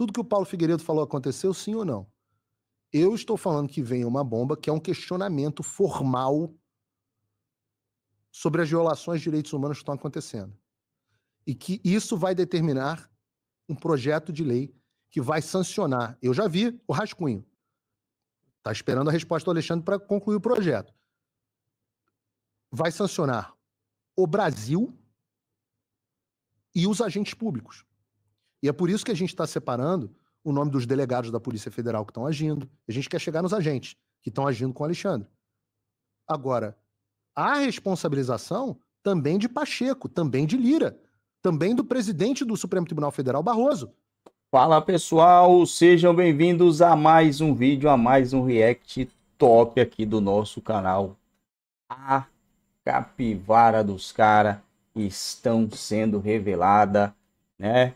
Tudo que o Paulo Figueiredo falou aconteceu, sim ou não? Eu estou falando que vem uma bomba que é um questionamento formal sobre as violações de direitos humanos que estão acontecendo. E que isso vai determinar um projeto de lei que vai sancionar. Eu já vi o rascunho. Está esperando a resposta do Alexandre para concluir o projeto. Vai sancionar o Brasil e os agentes públicos. E é por isso que a gente está separando o nome dos delegados da Polícia Federal que estão agindo. A gente quer chegar nos agentes que estão agindo com o Alexandre. Agora, há responsabilização também de Pacheco, também de Lira, também do presidente do Supremo Tribunal Federal, Barroso. Fala pessoal, sejam bem-vindos a mais um vídeo, a mais um react top aqui do nosso canal. A capivara dos caras estão sendo revelada, né?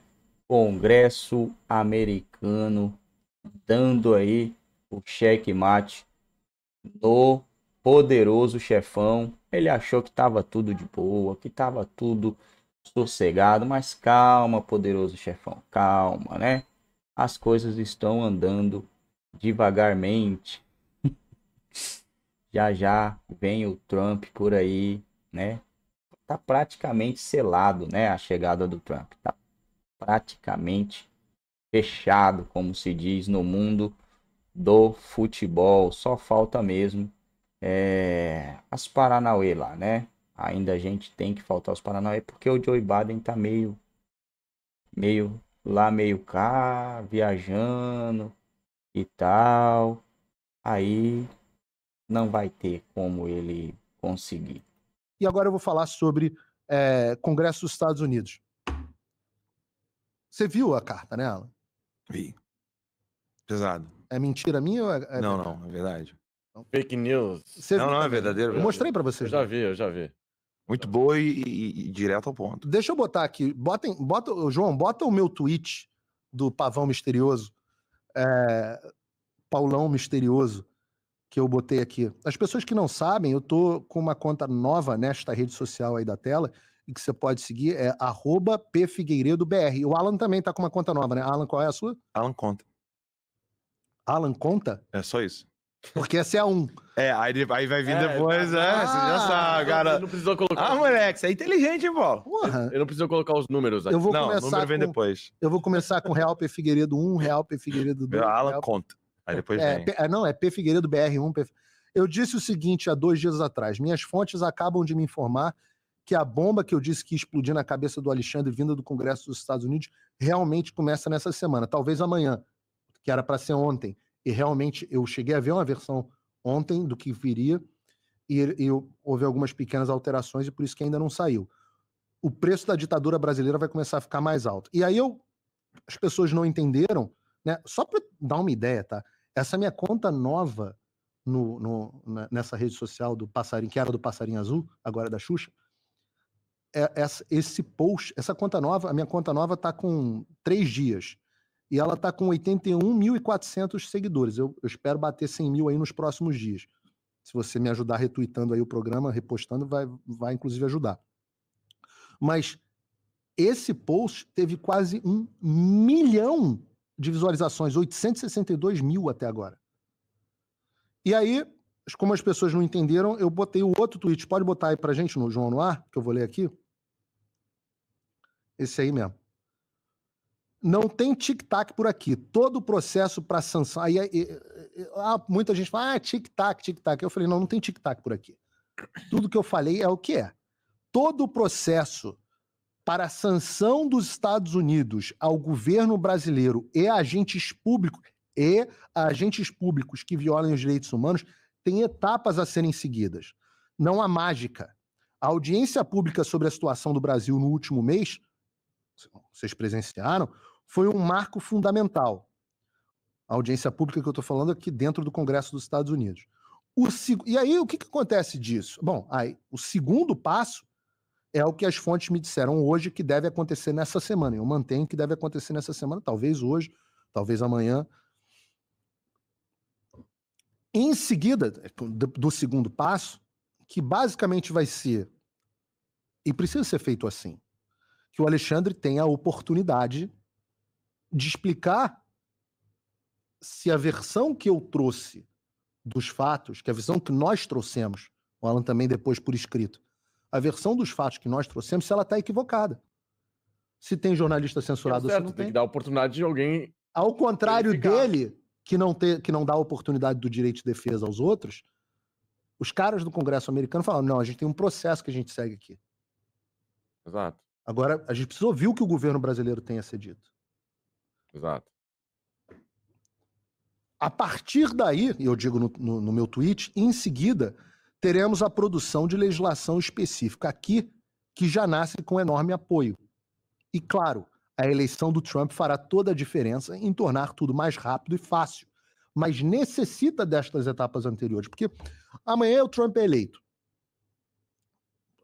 Congresso americano dando aí o checkmate no poderoso chefão. Ele achou que estava tudo de boa, que estava tudo sossegado, mas calma, poderoso chefão, calma, né? As coisas estão andando devagarmente. já já vem o Trump por aí, né? Tá praticamente selado, né, a chegada do Trump. Tá praticamente fechado, como se diz no mundo do futebol. Só falta mesmo é, as Paranauê lá, né? Ainda a gente tem que faltar os Paranauê, porque o Joe Biden tá meio, meio lá, meio cá, viajando e tal. Aí não vai ter como ele conseguir. E agora eu vou falar sobre é, Congresso dos Estados Unidos. Você viu a carta nela? Vi. Pesado. É mentira minha ou é, é Não, não, é verdade. Então Fake news. Você não, viu? não, é verdadeiro. Eu mostrei para vocês. Eu já vi, eu já vi. Muito boa e, e, e, direto ao ponto. Deixa eu botar aqui. Botem, bota, João, bota o meu tweet do Pavão Misterioso. É, Paulão Misterioso, que eu botei aqui. As pessoas que não sabem, eu tô com uma conta nova nesta rede social aí da tela e que você pode seguir é arroba pfigueiredobr. O Alan também está com uma conta nova, né? Alan, qual é a sua? Alan Conta. Alan Conta? É só isso. Porque essa é a 1. Um. É, aí, aí vai vir é, depois, tá é, ah, você já sabe, ah, cara. Não precisou colocar. Ah, moleque, você é inteligente, pô. Porra. Eu não preciso colocar os números aqui. Eu vou não, começar o número com, vem depois. Eu vou começar com Real P. Figueiredo 1, Real P. Figueiredo 2. Alan Real... Conta. Aí depois é, vem. P, é, não, é P. Figueiredo BR1. P... Eu disse o seguinte há dois dias atrás. Minhas fontes acabam de me informar que a bomba que eu disse que explodiu na cabeça do Alexandre vinda do Congresso dos Estados Unidos realmente começa nessa semana, talvez amanhã, que era para ser ontem. E realmente eu cheguei a ver uma versão ontem do que viria e, e houve algumas pequenas alterações e por isso que ainda não saiu. O preço da ditadura brasileira vai começar a ficar mais alto. E aí eu as pessoas não entenderam, né? Só para dar uma ideia, tá? Essa minha conta nova no, no, nessa rede social do passarinho, que era do passarinho azul, agora é da Xuxa, é, esse post, essa conta nova, a minha conta nova está com três dias e ela está com 81.400 seguidores. Eu, eu, espero bater 100 mil aí nos próximos dias. Se você me ajudar retweetando aí o programa, repostando, vai, vai inclusive ajudar. Mas esse post teve quase um milhão de visualizações, 862 mil até agora. E aí, como as pessoas não entenderam, eu botei o outro tweet. Pode botar aí pra gente, no João, no ar, que eu vou ler aqui. Esse aí mesmo. Não tem tic-tac por aqui. Todo o processo para sanção. Aí, aí, é, é, é, aí, ah, muita gente fala, ah, tic-tac, tic-tac. Eu falei, não, não tem tic-tac por aqui. Tudo que eu falei é o que é. Todo o processo para a sanção dos Estados Unidos ao governo brasileiro e agentes públicos e agentes públicos que violem os direitos humanos tem etapas a serem seguidas. Não há mágica. A audiência pública sobre a situação do Brasil no último mês vocês presenciaram, foi um marco fundamental. A audiência pública que eu estou falando aqui dentro do Congresso dos Estados Unidos. O, e aí, o que, que acontece disso? Bom, aí, o segundo passo é o que as fontes me disseram hoje que deve acontecer nessa semana. Eu mantenho que deve acontecer nessa semana, talvez hoje, talvez amanhã. Em seguida, é, do segundo passo, que basicamente vai ser, e precisa ser feito assim, que o Alexandre tem a oportunidade de explicar se a versão que eu trouxe dos fatos, que a versão que nós trouxemos, o Alan também depois por escrito, a versão dos fatos que nós trouxemos, se ela está equivocada. Se tem jornalista censurado é certo, se não tem. Tem que dar oportunidade de alguém. Ao contrário verificar. dele, que não, que não dá a oportunidade do direito de defesa aos outros, os caras do Congresso americano falam: não, a gente tem um processo que a gente segue aqui. Exato. Agora, a gente precisa ouvir o que o governo brasileiro tem a ser dito. Exato. A partir daí, eu digo no, no, no, meu tweet, em seguida, teremos a produção de legislação específica aqui, que já nasce com enorme apoio. E claro, a eleição do Trump fará toda a diferença em tornar tudo mais rápido e fácil. Mas necessita destas etapas anteriores, porque amanhã o Trump é eleito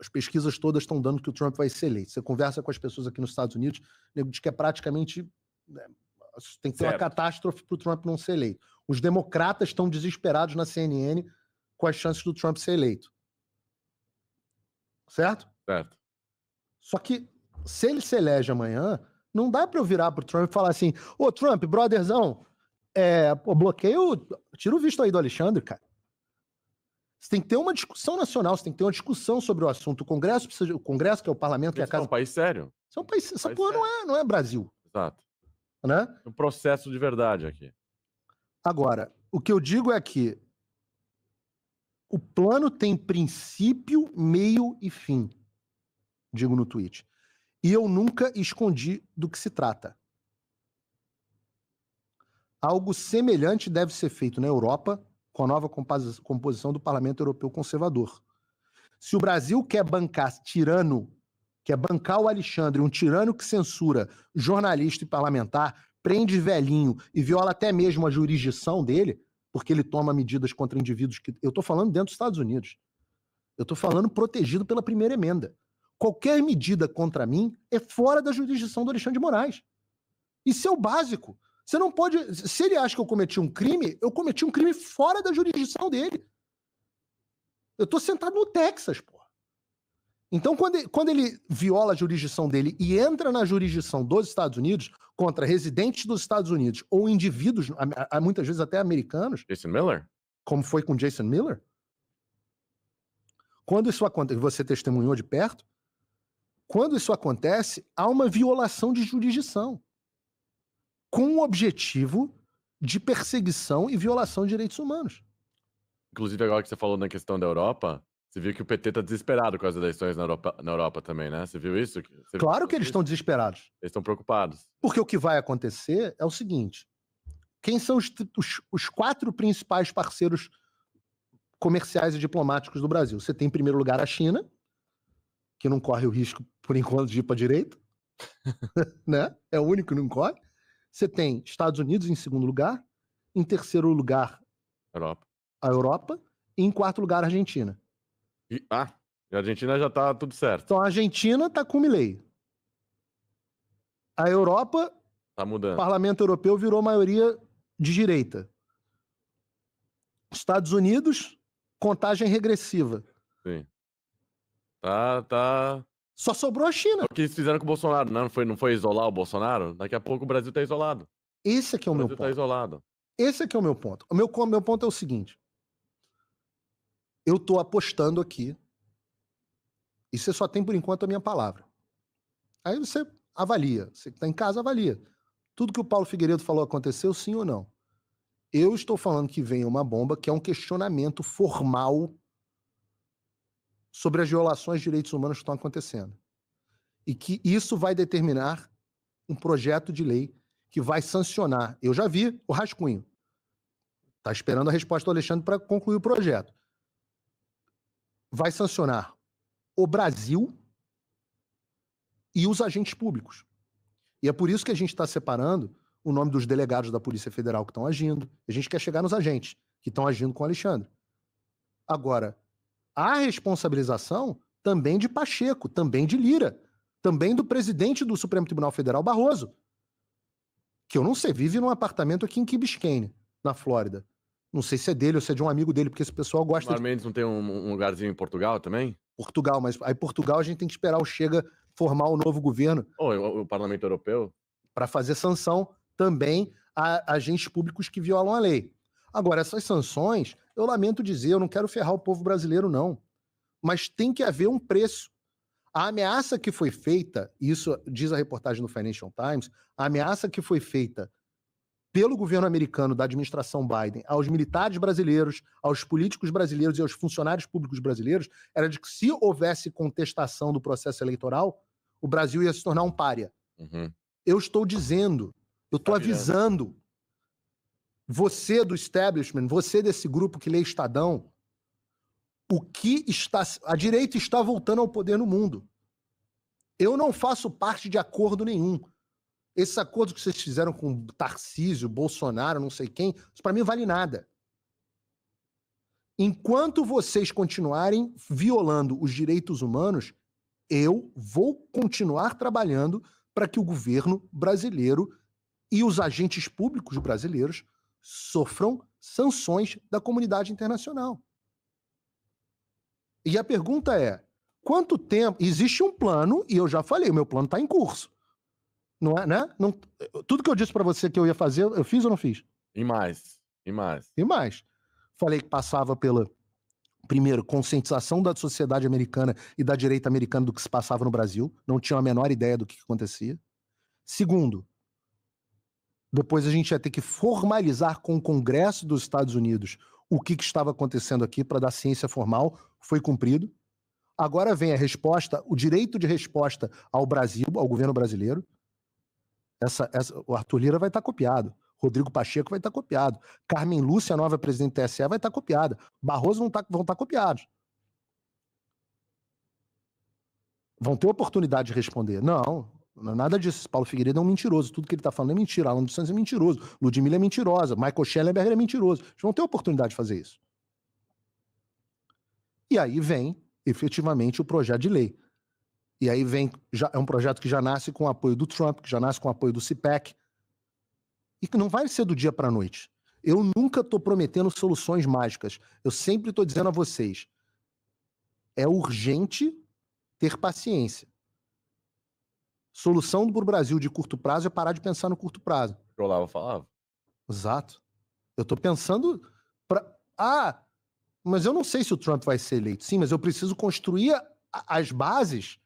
as pesquisas todas estão dando que o Trump vai ser eleito. Você conversa com as pessoas aqui nos Estados Unidos, nego diz que é praticamente. Né, tem que ter certo. uma catástrofe para o Trump não ser eleito. Os democratas estão desesperados na CNN com as chances do Trump ser eleito. Certo? Certo. Só que se ele se elege amanhã, não dá para eu virar pro Trump e falar assim: "Ô Trump, brotherzão, é, pô, bloqueio, tira o visto aí do Alexandre, cara. Você tem que ter uma discussão nacional, você tem que ter uma discussão sobre o assunto. O Congresso precisa, o Congresso que é o parlamento, que é a casa. É um país sério. Isso é um país, essa país porra não é, não é Brasil. Exato. Né? Um processo de verdade aqui. Agora, o que eu digo é que o plano tem princípio, meio e fim. Digo no tweet. E eu nunca escondi do que se trata. Algo semelhante deve ser feito na Europa com a nova composição do Parlamento Europeu Conservador. Se o Brasil quer bancar tirano, quer bancar o Alexandre, um tirano que censura jornalista e parlamentar, prende velhinho e viola até mesmo a jurisdição dele, porque ele toma medidas contra indivíduos que. Eu estou falando dentro dos Estados Unidos. Eu estou falando protegido pela primeira emenda. Qualquer medida contra mim é fora da jurisdição do Alexandre de Moraes. Isso é o básico. Você não pode. Se ele acha que eu cometi um crime, eu cometi um crime fora da jurisdição dele. Eu tô sentado no Texas, porra. Então, quando ele, quando ele viola a jurisdição dele e entra na jurisdição dos Estados Unidos contra residentes dos Estados Unidos ou indivíduos, muitas vezes até americanos. Jason Miller? Como foi com Jason Miller? Quando isso acontece, você testemunhou de perto, quando isso acontece, há uma violação de jurisdição com o objetivo de perseguição e violação de direitos humanos. Inclusive, agora que você falou na questão da Europa, você viu que o PT está desesperado com as eleições na Europa, na Europa também, né? Você viu isso? Você claro que eles estão desesperados. Eles estão preocupados. Porque o que vai acontecer é o seguinte: quem são os, os, os quatro principais parceiros comerciais e diplomáticos do Brasil? Você tem, em primeiro lugar, a China, que não corre o risco, por enquanto, de ir para a direita. né? É o único que não corre. Você tem Estados Unidos em segundo lugar, em terceiro lugar Europa. a Europa e em quarto lugar a Argentina. E, ah, a Argentina já tá tudo certo. Então a Argentina tá com Milei. A Europa, tá mudando. o Parlamento Europeu virou maioria de direita. Estados Unidos, contagem regressiva. Sim. Tá, tá só sobrou a China. O que eles fizeram com o Bolsonaro? Né? Não, foi, não foi isolar o Bolsonaro? Daqui a pouco o Brasil está isolado. Esse aqui é, é o, o meu Brasil tá ponto. Tá isolado. Esse aqui é, é o meu ponto. O meu, meu ponto é o seguinte. Eu estou apostando aqui. E você só tem por enquanto a minha palavra. Aí você avalia. Você que está em casa, avalia. Tudo que o Paulo Figueiredo falou aconteceu, sim ou não? Eu estou falando que vem uma bomba, que é um questionamento formal sobre as violações de direitos humanos que estão acontecendo. E que isso vai determinar um projeto de lei que vai sancionar. Eu já vi o rascunho. Está esperando a resposta do Alexandre para concluir o projeto. Vai sancionar o Brasil e os agentes públicos. E é por isso que a gente está separando o nome dos delegados da Polícia Federal que estão agindo. A gente quer chegar nos agentes que estão agindo com o Alexandre. Agora, há responsabilização também de Pacheco, também de Lira, também do presidente do Supremo Tribunal Federal, Barroso, que eu não sei, vive num apartamento aqui em Key Biscayne, na Flórida. Não sei se é dele ou se é de um amigo dele, porque esse pessoal gosta. Mar Mendes de... não tem um, um lugarzinho em Portugal também? Portugal, mas aí Portugal a gente tem que esperar o Chega formar o um novo governo. Ou o Parlamento Europeu? Para fazer sanção também a agentes públicos que violam a lei. Agora, essas sanções, eu lamento dizer, eu não quero ferrar o povo brasileiro, não. Mas tem que haver um preço. A ameaça que foi feita, isso diz a reportagem do Financial Times, a ameaça que foi feita pelo governo americano da administração Biden aos militares brasileiros, aos políticos brasileiros e aos funcionários públicos brasileiros era de que se houvesse contestação do processo eleitoral, o Brasil ia se tornar um pária. Uhum. Eu estou dizendo, eu estou tá avisando, você do establishment, você desse grupo que lê Estadão, o que está. A direita está voltando ao poder no mundo. Eu não faço parte de acordo nenhum. Esses acordos que vocês fizeram com Tarcísio, Bolsonaro, não sei quem, isso para mim vale nada. Enquanto vocês continuarem violando os direitos humanos, eu vou continuar trabalhando para que o governo brasileiro e os agentes públicos brasileiros sofram sanções da comunidade internacional. E a pergunta é: quanto tempo. Existe um plano, e eu já falei, o meu plano está em curso. Não é, né? Não, tudo que eu disse para você que eu ia fazer, eu fiz ou não fiz? E mais. E mais. E mais. Falei que passava pela, primeiro, conscientização da sociedade americana e da direita americana do que se passava no Brasil. Não tinha a menor ideia do que acontecia. Segundo, depois a gente ia ter que formalizar com o Congresso dos Estados Unidos o que, que estava acontecendo aqui para dar ciência formal. Foi cumprido. Agora vem a resposta, o direito de resposta ao Brasil, ao governo brasileiro. Essa, essa, o Arthur Lira vai estar tá copiado. Rodrigo Pacheco vai estar tá copiado. Carmen Lúcia, nova presidente do TSE, vai estar tá copiada. Barroso vão tá, estar tá copiados. Vão ter oportunidade de responder. Não, é nada disso. Paulo Figueiredo é um mentiroso. Tudo que ele está falando é mentira. Alan dos Santos é mentiroso. Ludmilla é mentirosa. Michael Schellenberger é mentiroso. Eles vão ter oportunidade de fazer isso. E aí vem, efetivamente, o projeto de lei. E aí vem, já, é um projeto que já nasce com o apoio do Trump, que já nasce com o apoio do CPEC, e que não vai ser do dia para a noite. Eu nunca estou prometendo soluções mágicas. Eu sempre estou dizendo a vocês: é urgente ter paciência. Solução para o Brasil de curto prazo é parar de pensar no curto prazo. O Olavo falava. Exato. Eu estou pensando para. Ah, mas eu não sei se o Trump vai ser eleito. Sim, mas eu preciso construir a, as bases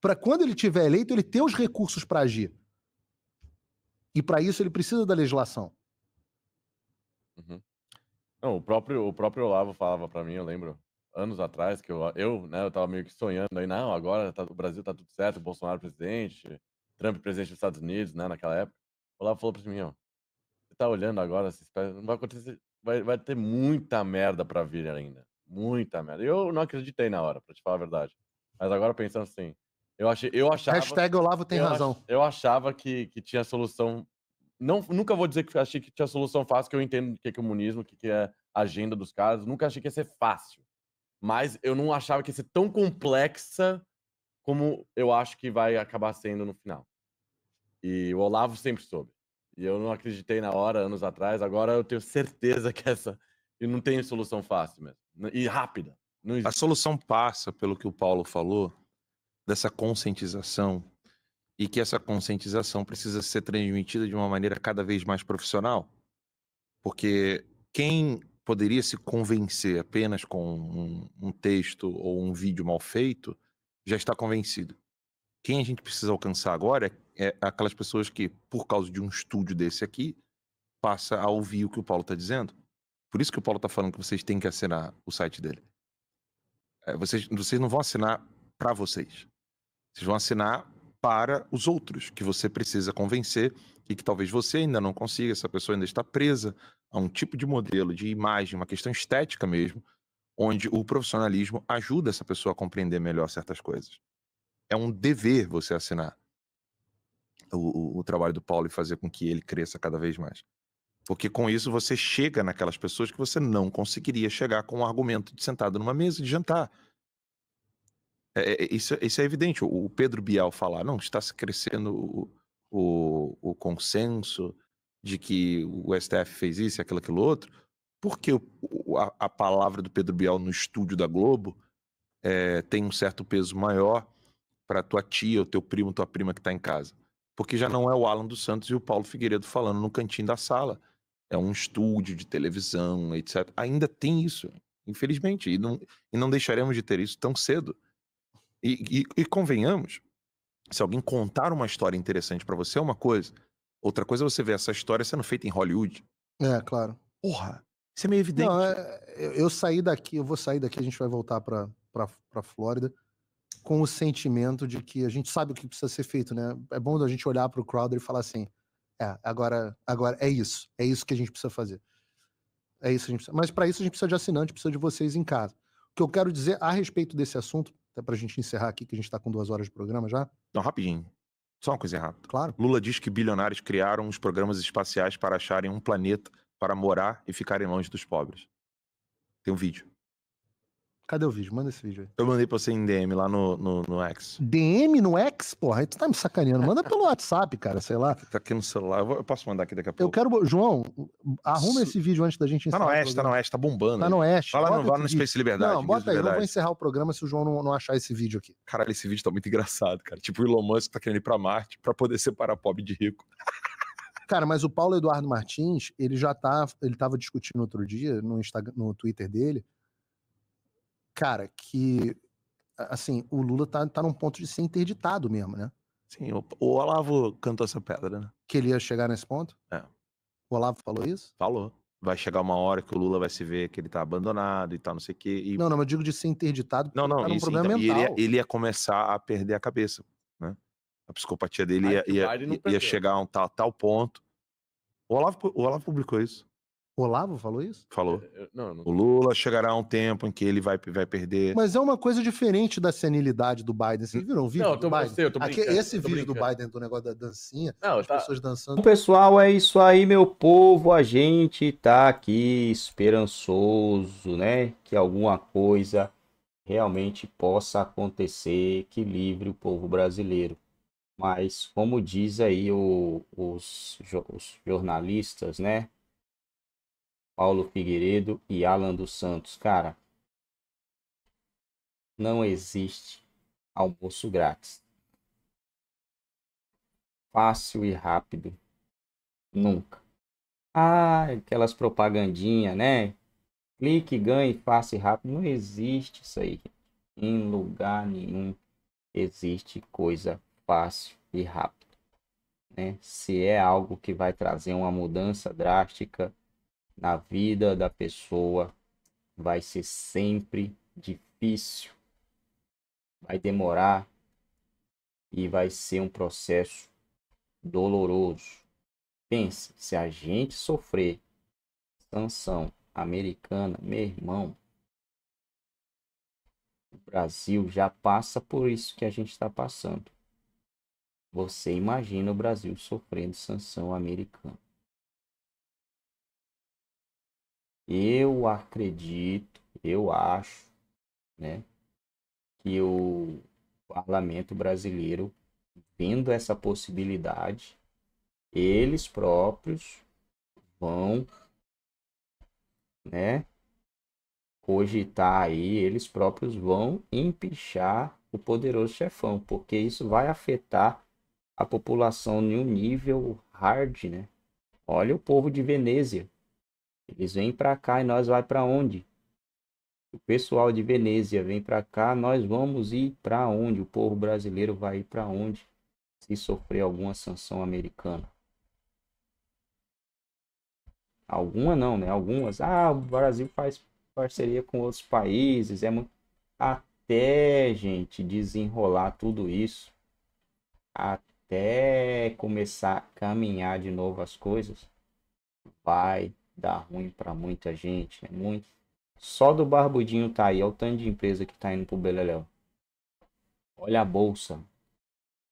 para quando ele tiver eleito, ele ter os recursos para agir. E para isso ele precisa da legislação. Uhum. Não, o próprio, o próprio Olavo falava para mim, eu lembro anos atrás, que eu, eu, né, eu tava meio que sonhando aí, não, agora tá, o Brasil tá tudo certo, Bolsonaro presidente, Trump presidente dos Estados Unidos, né, naquela época. O Olavo falou pra mim, ó, você tá olhando agora, não vai acontecer, vai, vai ter muita merda pra vir ainda. Muita merda. Eu não acreditei na hora, pra te falar a verdade. Mas agora pensando assim, eu, achei, eu achava... Hashtag Olavo tem eu razão. Ach, eu achava que, que tinha solução... Não, nunca vou dizer que achei que tinha solução fácil, que eu entendo o que é comunismo, o que é agenda dos caras. Nunca achei que ia ser fácil mas eu não achava que ia ser tão complexa como eu acho que vai acabar sendo no final. E o Olavo sempre soube. E eu não acreditei na hora, anos atrás. Agora eu tenho certeza que essa. E não tem solução fácil mesmo. E rápida. A solução passa pelo que o Paulo falou, dessa conscientização. E que essa conscientização precisa ser transmitida de uma maneira cada vez mais profissional. Porque quem poderia se convencer apenas com um, um texto ou um vídeo mal feito, já está convencido. Quem a gente precisa alcançar agora é, é aquelas pessoas que, por causa de um estúdio desse aqui, passa a ouvir o que o Paulo está dizendo. Por isso que o Paulo está falando que vocês têm que assinar o site dele. É, vocês, vocês não vão assinar para vocês. Vocês vão assinar para os outros que você precisa convencer e que talvez você ainda não consiga, essa pessoa ainda está presa a um tipo de modelo, de imagem, uma questão estética mesmo, onde o profissionalismo ajuda essa pessoa a compreender melhor certas coisas. É um dever você assinar o, o, o trabalho do Paulo e fazer com que ele cresça cada vez mais. Porque com isso você chega naquelas pessoas que você não conseguiria chegar com um argumento de sentado numa mesa de jantar é, é, é, isso, isso, é evidente. O Pedro Bial falar, não, está crescendo o, o, o, consenso de que o STF fez isso, aquilo, aquilo outro. Por que o, a, a, palavra do Pedro Bial no estúdio da Globo é, tem um certo peso maior para tua tia, o teu primo, tua prima que está em casa? Porque já não é o Alan dos Santos e o Paulo Figueiredo falando no cantinho da sala. É um estúdio de televisão, etc. Ainda tem isso, infelizmente. E não, e não deixaremos de ter isso tão cedo. E, e, e convenhamos, se alguém contar uma história interessante para você é uma coisa, outra coisa é você ver essa história sendo feita em Hollywood. É, claro. Porra, isso é meio evidente. Não, é, eu, eu, saí daqui, eu vou sair daqui, a gente vai voltar pra, pra, pra Flórida com o sentimento de que a gente sabe o que precisa ser feito, né? É bom a gente olhar pro Crowder e falar assim, é, agora, agora é isso, é isso que a gente precisa fazer. É isso que a gente precisa. Mas para isso a gente precisa de assinante, precisa de vocês em casa. O que eu quero dizer a respeito desse assunto até para a gente encerrar aqui, que a gente está com duas horas de programa já. Não, rapidinho. Só uma coisa rápida. Claro. Lula diz que bilionários criaram os programas espaciais para acharem um planeta para morar e ficarem longe dos pobres. Tem um vídeo. Cadê o vídeo? Manda esse vídeo aí. Eu mandei pra você em DM lá no, no, no X. DM no X? Porra, aí tu tá me sacaneando. Manda pelo WhatsApp, cara, sei lá. Tá aqui no celular. Eu, posso mandar aqui daqui a pouco. Eu quero. João, arruma Su... esse vídeo antes da gente encerrar. Tá no Oeste, tá no Oeste, tá bombando. Tá no Oeste. Vai lá, no, lá no Space Liberdade. Não, bota aí. Eu vou encerrar o programa se o João não, não achar esse vídeo aqui. Caralho, esse vídeo tá muito engraçado, cara. Tipo, o Elon Musk tá querendo ir pra Marte pra poder separar pobre de rico. Cara, mas o Paulo Eduardo Martins, ele já tá. Ele tava discutindo outro dia no, Instagram, no Twitter dele cara, que assim, o Lula tá, tá num ponto de ser interditado mesmo, né? Sim, o, o Olavo cantou essa pedra, né? Que ele ia chegar nesse ponto? É. O Olavo falou isso? Falou. Vai chegar uma hora que o Lula vai se ver que ele tá abandonado e tal, não sei o quê. E... Não, não, mas eu digo de ser interditado porque não, não, tá um problema então, mental. Ele ia, ele ia começar a perder a cabeça, né? A psicopatia dele ia, ia, ia, ia chegar a um tal, tal ponto. O Olavo, o Olavo publicou isso. Olavo falou isso? Falou. É, não, não... O Lula chegará a um tempo em que ele vai, vai perder. Mas é uma coisa diferente da senilidade do Biden. Vocês viram o vídeo? Não, eu tô, Biden? Eu tô Aqui, esse vídeo brincando. do Biden do negócio da dancinha, não, as tá... pessoas dançando. Pessoal, é isso aí, meu povo. A gente tá aqui esperançoso, né? Que alguma coisa realmente possa acontecer que livre o povo brasileiro. Mas, como diz aí o, os, os jornalistas, né? Paulo Figueiredo e Alan dos Santos. Cara, não existe almoço grátis. Fácil e rápido. Nunca. Ah, aquelas propagandinhas, né? Clique, ganhe, faça e rápido. Não existe isso aí. Em lugar nenhum existe coisa fácil e rápida. Né? Se é algo que vai trazer uma mudança drástica na vida da pessoa vai ser sempre difícil, vai demorar e vai ser um processo doloroso. Pense, se a gente sofrer sanção americana, meu irmão, o Brasil já passa por isso que a gente está passando. Você imagina o Brasil sofrendo sanção americana. Eu acredito, eu acho, né, que o parlamento brasileiro, vendo essa possibilidade, eles próprios vão, né, cogitar aí, eles próprios vão empichar o poderoso chefão, porque isso vai afetar a população em um nível hard, né? Olha o povo de Veneza, eles vêm para cá e nós vai para onde? O pessoal de Venezia vem para cá, nós vamos ir para onde? O povo brasileiro vai ir para onde se sofrer alguma sanção americana? Alguma não, né? Algumas. Ah, o Brasil faz parceria com outros países, é muito até, gente, desenrolar tudo isso, até começar a caminhar de novo as coisas, vai dá ruim para muita gente, é muito. Só do Barbudinho tá aí, olha o tanto de empresa que tá indo pro Beleléu. Olha a bolsa.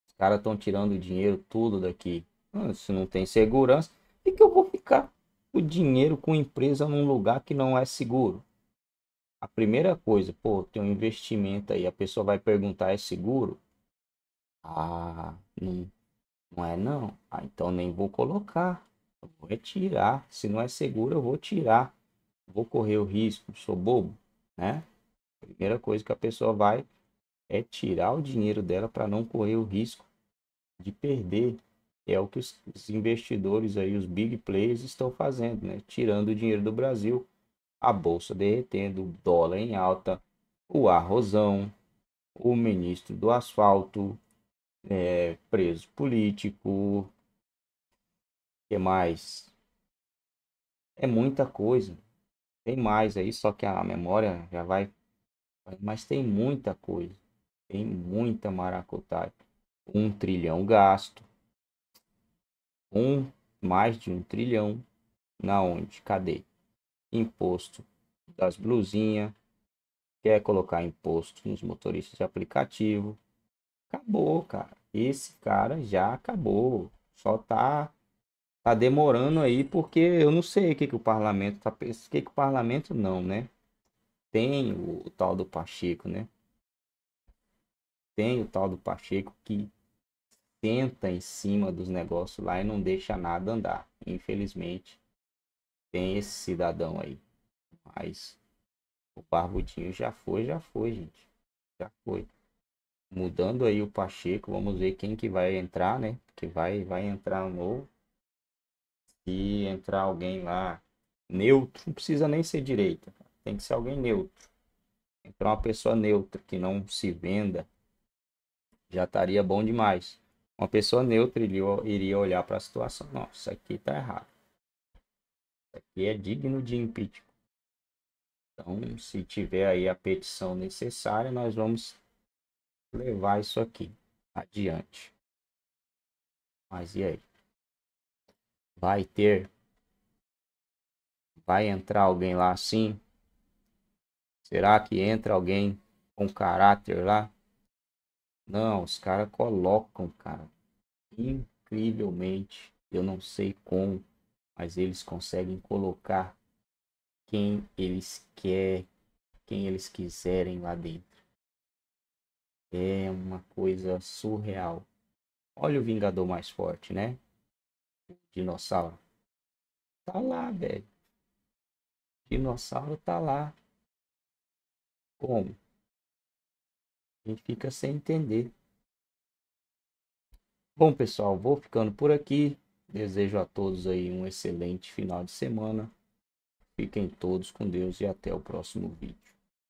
Os caras estão tirando o dinheiro tudo daqui. Hum, se não tem segurança, e que eu vou ficar o dinheiro com empresa num lugar que não é seguro? A primeira coisa, pô, tem um investimento aí, a pessoa vai perguntar é seguro? Ah, não, não é não. Ah, então nem vou colocar vou retirar. É Se não é seguro, eu vou tirar. Vou correr o risco, sou bobo, né? A primeira coisa que a pessoa vai é tirar o dinheiro dela para não correr o risco de perder. É o que os, os investidores aí, os big players estão fazendo, né? Tirando o dinheiro do Brasil, a bolsa derretendo, o dólar em alta, o arrozão, o ministro do asfalto, é, preso político, que mais? É muita coisa. Tem mais aí, só que a memória já vai. Mas tem muita coisa. Tem muita maracutaia. Um trilhão gasto. Um, mais de um trilhão. Na onde? Cadê? Imposto das blusinhas. Quer colocar imposto nos motoristas de aplicativo. Acabou, cara. Esse cara já acabou. Só tá tá demorando aí porque eu não sei o que, que o parlamento tá pensando, o que, que o parlamento não, né? Tem o, o tal do Pacheco, né? Tem o tal do Pacheco que tenta em cima dos negócios lá e não deixa nada andar. Infelizmente, tem esse cidadão aí. Mas o Barbudinho já foi, já foi, gente. Já foi. Mudando aí o Pacheco, vamos ver quem que vai entrar, né? Que vai, vai entrar novo e entrar alguém lá neutro, não precisa nem ser direita, tem que ser alguém neutro. Entrar uma pessoa neutra que não se venda já estaria bom demais. Uma pessoa neutra iria olhar para a situação, nossa, isso aqui está errado. Isso aqui é digno de impeachment. Então, se tiver aí a petição necessária, nós vamos levar isso aqui adiante. Mas e aí? Vai ter. Vai entrar alguém lá assim? Será que entra alguém com caráter lá? Não, os caras colocam, cara. Incrivelmente, eu não sei como, mas eles conseguem colocar quem eles querem, quem eles quiserem lá dentro. É uma coisa surreal. Olha o Vingador mais forte, né? Dinossauro. Tá lá, velho. Dinossauro tá lá. Como? A gente fica sem entender. Bom, pessoal, vou ficando por aqui. Desejo a todos aí um excelente final de semana. Fiquem todos com Deus e até o próximo vídeo.